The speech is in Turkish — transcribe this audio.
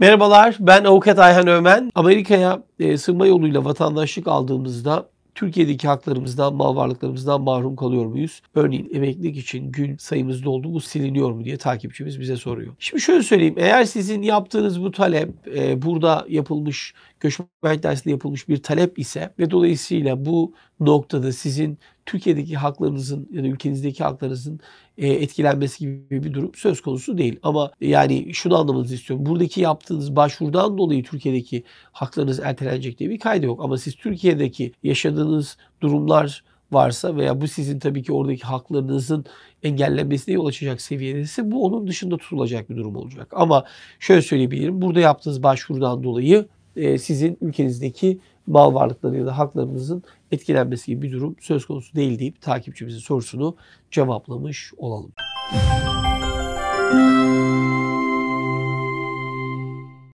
Merhabalar, ben Avukat Ayhan Ömen. Amerika'ya e, sığınma yoluyla vatandaşlık aldığımızda Türkiye'deki haklarımızdan, mal varlıklarımızdan mahrum kalıyor muyuz? Örneğin emeklilik için gün sayımız doldu mu siliniyor mu diye takipçimiz bize soruyor. Şimdi şöyle söyleyeyim. Eğer sizin yaptığınız bu talep e, burada yapılmış, göçmenlik dersinde yapılmış bir talep ise ve dolayısıyla bu noktada sizin Türkiye'deki haklarınızın ya da ülkenizdeki haklarınızın e, etkilenmesi gibi bir durum söz konusu değil. Ama yani şunu anlamanızı istiyorum. Buradaki yaptığınız başvurudan dolayı Türkiye'deki haklarınız ertelenecek diye bir kaydı yok. Ama siz Türkiye'deki yaşadığınız durumlar varsa veya bu sizin tabii ki oradaki haklarınızın engellenmesine yol açacak seviyedeyse bu onun dışında tutulacak bir durum olacak. Ama şöyle söyleyebilirim. Burada yaptığınız başvurudan dolayı e, sizin ülkenizdeki mal varlıkları ya da haklarınızın etkilenmesi gibi bir durum söz konusu değil deyip takipçimizin sorusunu cevaplamış olalım. Müzik